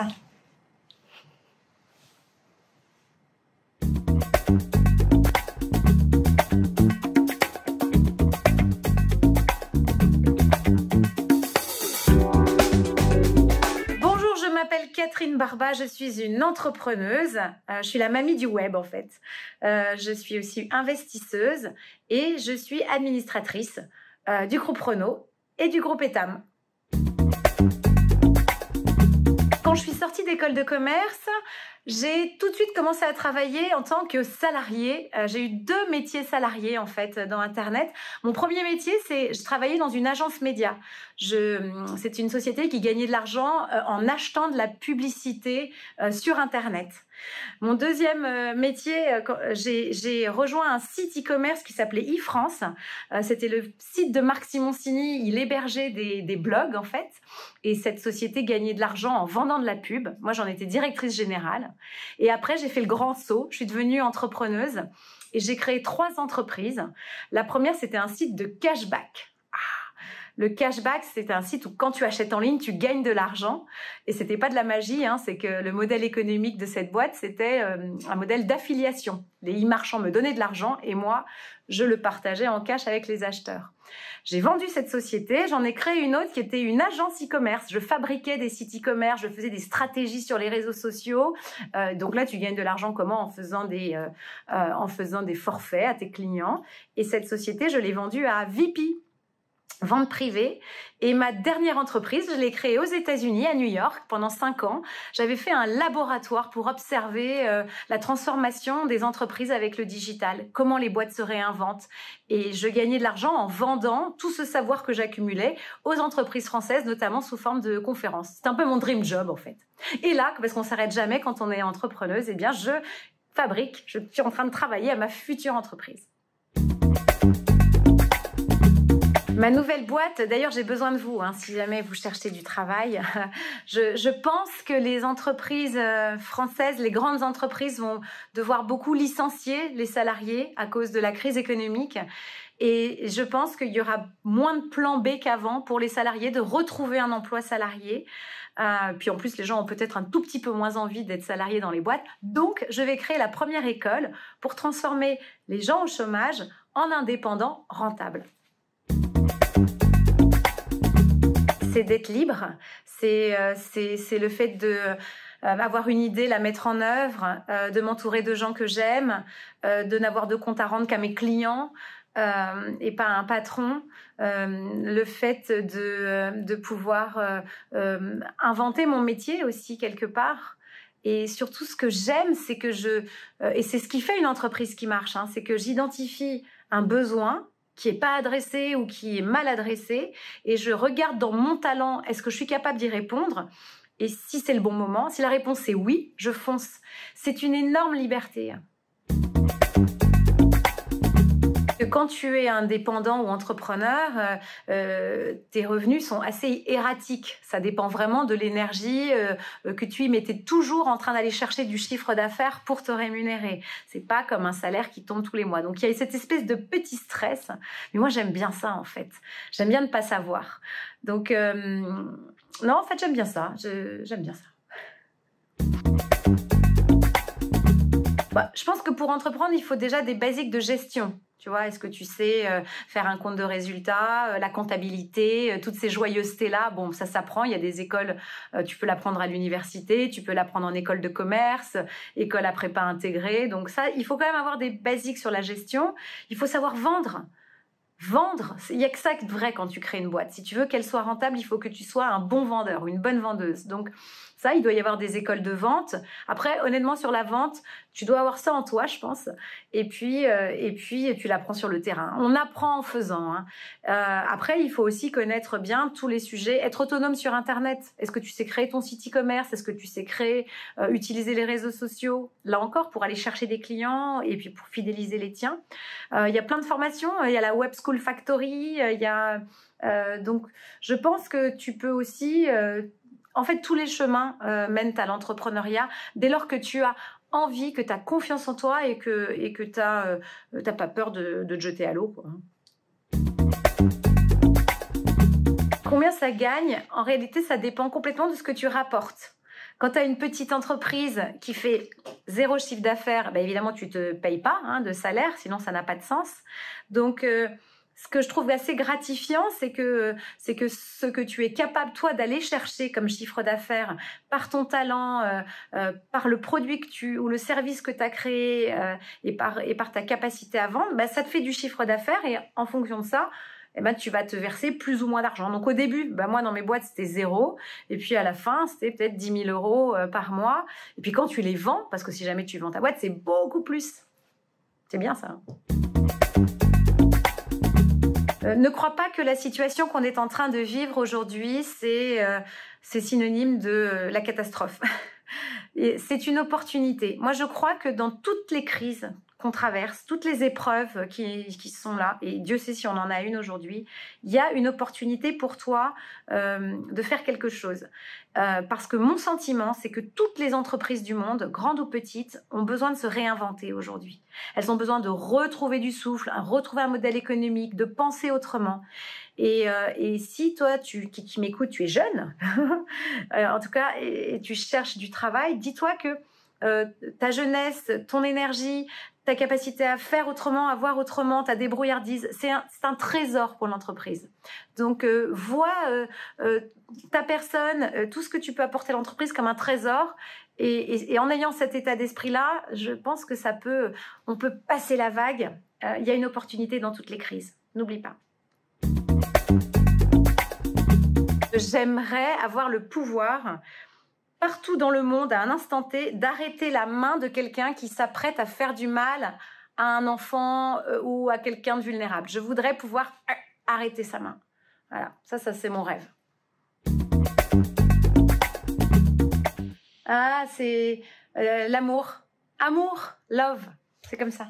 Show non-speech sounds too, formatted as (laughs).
Bonjour, je m'appelle Catherine Barba, je suis une entrepreneuse, euh, je suis la mamie du web en fait. Euh, je suis aussi investisseuse et je suis administratrice euh, du groupe Renault et du groupe Etam. École de commerce, j'ai tout de suite commencé à travailler en tant que salarié. Euh, j'ai eu deux métiers salariés en fait euh, dans Internet. Mon premier métier, c'est je travaillais dans une agence média. Je, hum, c'est une société qui gagnait de l'argent euh, en achetant de la publicité sur Internet. Mon deuxième métier, j'ai, j'ai rejoint un site e-commerce qui s'appelait e-France. C'était le site de Marc Simoncini. Il hébergeait des, des blogs en fait, et cette société gagnait de l'argent en vendant de la pub. Moi, j'en étais directrice générale. Et après, j'ai fait le grand saut, je suis devenue entrepreneuse et j'ai créé trois entreprises. La première, c'était un site de cashback. Le cashback, c'est un site où quand tu achètes en ligne, tu gagnes de l'argent. Et c'était pas de la magie, hein, c'est que le modèle économique de cette boîte, c'était euh, un modèle d'affiliation. Les e-marchands me donnaient de l'argent et moi, je le partageais en cash avec les acheteurs. J'ai vendu cette société, j'en ai créé une autre qui était une agence e-commerce. Je fabriquais des sites e-commerce, je faisais des stratégies sur les réseaux sociaux. Euh, donc là, tu gagnes de l'argent comment En faisant des euh, en faisant des forfaits à tes clients. Et cette société, je l'ai vendue à VIP vente privée. Et ma dernière entreprise, je l'ai créée aux États-Unis, à New York, pendant cinq ans. J'avais fait un laboratoire pour observer euh, la transformation des entreprises avec le digital, comment les boîtes se réinventent. Et je gagnais de l'argent en vendant tout ce savoir que j'accumulais aux entreprises françaises, notamment sous forme de conférences. C'est un peu mon dream job, en fait. Et là, parce qu'on s'arrête jamais quand on est entrepreneuse, eh bien, je fabrique, je suis en train de travailler à ma future entreprise. Ma nouvelle boîte, d'ailleurs j'ai besoin de vous, hein, si jamais vous cherchez du travail. (laughs) je, je, pense que les entreprises euh, françaises, les grandes entreprises vont devoir beaucoup licencier les salariés à cause de la crise économique. Et je pense qu'il y aura moins de plan B qu'avant pour les salariés de retrouver un emploi salarié. Euh, puis en plus, les gens ont peut-être un tout petit peu moins envie d'être salariés dans les boîtes. Donc, je vais créer la première école pour transformer les gens au chômage en indépendants rentables. d'être libre, euh, c'est c'est le fait de euh, avoir une idée, la mettre en œuvre, euh, de m'entourer de gens que j'aime, de n'avoir de compte à rendre qu'à mes clients. et pas à un patron, le fait de, pouvoir inventer mon métier aussi quelque part. Et surtout, ce que j'aime, c'est que je, et c'est ce qui fait une entreprise qui marche, hein, c'est que j'identifie un besoin, qui est pas adressé ou qui est mal adressé, et je regarde dans mon talent est-ce que je suis capable d'y répondre et si c'est le bon moment, si la réponse est oui, je fonce. C'est une énorme liberté. quand tu es indépendant ou entrepreneur, euh, euh, tes revenus sont assez erratiques. Ça dépend vraiment de l'énergie euh, que tu y mets. toujours en train d'aller chercher du chiffre d'affaires pour te rémunérer. C'est pas comme un salaire qui tombe tous les mois. Donc il y a cette espèce de petit stress. Mais moi j'aime bien ça en fait. J'aime bien ne pas savoir. Donc non, en fait j'aime bien ça. J'aime bien ça. Bah, je pense que pour entreprendre, il faut déjà des basiques de gestion. Tu vois, est-ce que tu sais euh, faire un compte de résultat, euh, la comptabilité, euh, toutes ces joyeusetés-là Bon, ça s'apprend. Il y a des écoles, tu peux l'apprendre à l'université, tu peux l'apprendre en école de commerce, école à prépa intégrée. Donc ça, il faut quand même avoir des basiques sur la gestion. Il faut savoir vendre. Vendre, il n'y a que ça est vrai quand tu crées une boîte. Si tu veux qu'elle soit rentable, il faut que tu sois un bon vendeur, une bonne vendeuse. Donc, ça. Il doit y avoir des écoles de vente. Après, honnêtement, sur la vente, tu dois avoir ça en toi, je pense. Et puis, euh, et puis, tu l'apprends sur le terrain. On apprend en faisant. Hein. Euh, après, il faut aussi connaître bien tous les sujets. Être autonome sur Internet. Est-ce que tu sais créer ton site e-commerce Est-ce que tu sais créer, euh, utiliser les réseaux sociaux Là encore, pour aller chercher des clients et puis pour fidéliser les tiens. Il y a plein de formations. Il y a la Web School Factory. Il y a donc, je pense que tu peux aussi en fait, tous les chemins euh, mènent à l'entrepreneuriat. Dès lors que tu as envie, que tu as confiance en toi et que tu et que n'as euh, pas peur de, te jeter à l'eau. Combien ça gagne En réalité, ça dépend complètement de ce que tu rapportes. Quand tu as une petite entreprise qui fait zéro chiffre d'affaires, bah, évidemment, tu te payes pas hein, de salaire, sinon ça n'a pas de sens. Donc, euh, ce que je trouve assez gratifiant, c'est que c'est que ce que tu es capable toi d'aller chercher comme chiffre d'affaires par ton talent, euh, euh, par le produit que tu ou le service que tu as créé euh, et par et par ta capacité à vendre, bah, ça te fait du chiffre d'affaires et en fonction de ça, eh ben, tu vas te verser plus ou moins d'argent. Donc au début, ben, moi dans mes boîtes c'était zéro, et puis à la fin c'était peut-être 10 000 euros par mois. Et puis quand tu les vends, parce que si jamais tu vends ta boîte, c'est beaucoup plus. C'est bien ça. Euh, ne crois pas que la situation qu'on est en train de vivre aujourd'hui, c'est euh, synonyme de euh, la catastrophe. (laughs) c'est une opportunité. Moi, je crois que dans toutes les crises, qu'on traverse, toutes les épreuves qui, qui, sont là, et Dieu sait si on en a une aujourd'hui, il y a une opportunité pour toi euh, de faire quelque chose. Euh, parce que mon sentiment, c'est que toutes les entreprises du monde, grandes ou petites, ont besoin de se réinventer aujourd'hui. Elles ont besoin de retrouver du souffle, retrouver un modèle économique, de penser autrement. Et, euh, et si toi, tu, qui, m'écoutes, tu es jeune, (laughs) en tout cas, et, tu cherches du travail, dis-toi que ta jeunesse, ton énergie, ta capacité à faire autrement, à voir autrement, ta débrouillardise. C'est un, trésor pour l'entreprise. Donc, euh, vois euh, euh, ta personne, tout ce que tu peux apporter à l'entreprise comme un trésor. Et, et en ayant cet état d'esprit-là, je pense que ça peut, on peut passer la vague. Il y a une opportunité dans toutes les crises. N'oublie pas. J'aimerais avoir le pouvoir partout dans le monde à un instant T d'arrêter la main de quelqu'un qui s'apprête à faire du mal à un enfant euh, ou à quelqu'un de vulnérable. Je voudrais pouvoir arrêter sa main. Voilà, ça, ça c'est mon rêve. Ah, c'est euh, l'amour. Amour, love, c'est comme ça.